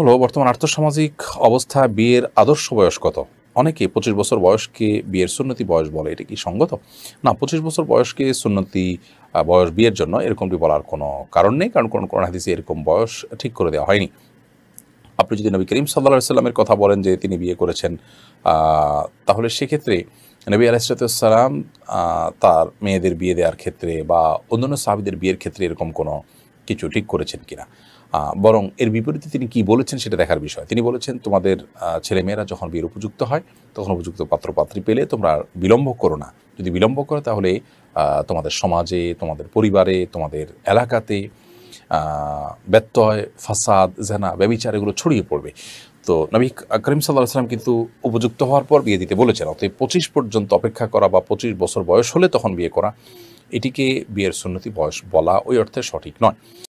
হলো বর্তমান আর্থসামাজিক অবস্থা বিয়ের আদর্শ বয়স কত অনেকে পঁচিশ বছর বয়সকে বিয়ের সুন্নতি বয়স বলে এটা কি সঙ্গত না পঁচিশ বছর বয়সকে সুন্নতি বয়স বিয়ের জন্য এরকমটি বলার কোনো কারণ নেই কারণ কোনো কোনো হাদিসে এরকম বয়স ঠিক করে দেওয়া হয়নি আপনি যদি নবী করিম সাল্লা সাল্লামের কথা বলেন যে তিনি বিয়ে করেছেন তাহলে সেক্ষেত্রে নবী আলাইসালাম তার মেয়েদের বিয়ে দেওয়ার ক্ষেত্রে বা অন্যান্য সাহাবিদের বিয়ের ক্ষেত্রে এরকম কোনো কিছু ঠিক করেছেন কিনা বরং এর বিপরীতে তিনি কি বলেছেন সেটা দেখার বিষয় তিনি বলেছেন তোমাদের ছেলেমেয়েরা যখন বিয়ের উপযুক্ত হয় তখন উপযুক্ত পাত্রপাত্রী পেলে তোমরা বিলম্ব করো না যদি বিলম্ব করো তাহলে তোমাদের সমাজে তোমাদের পরিবারে তোমাদের এলাকাতে ব্যত্যয় ফাসাদ জেনা ব্যবিচার এগুলো ছড়িয়ে পড়বে তো নবী করিম সাল্লাহ সাল্লাম কিন্তু উপযুক্ত হওয়ার পর বিয়ে দিতে বলেছেন অতএব পঁচিশ পর্যন্ত অপেক্ষা করা বা পঁচিশ বছর বয়স হলে তখন বিয়ে করা এটিকে বিয়ের সুন্নতি বয়স বলা ওই অর্থে সঠিক নয়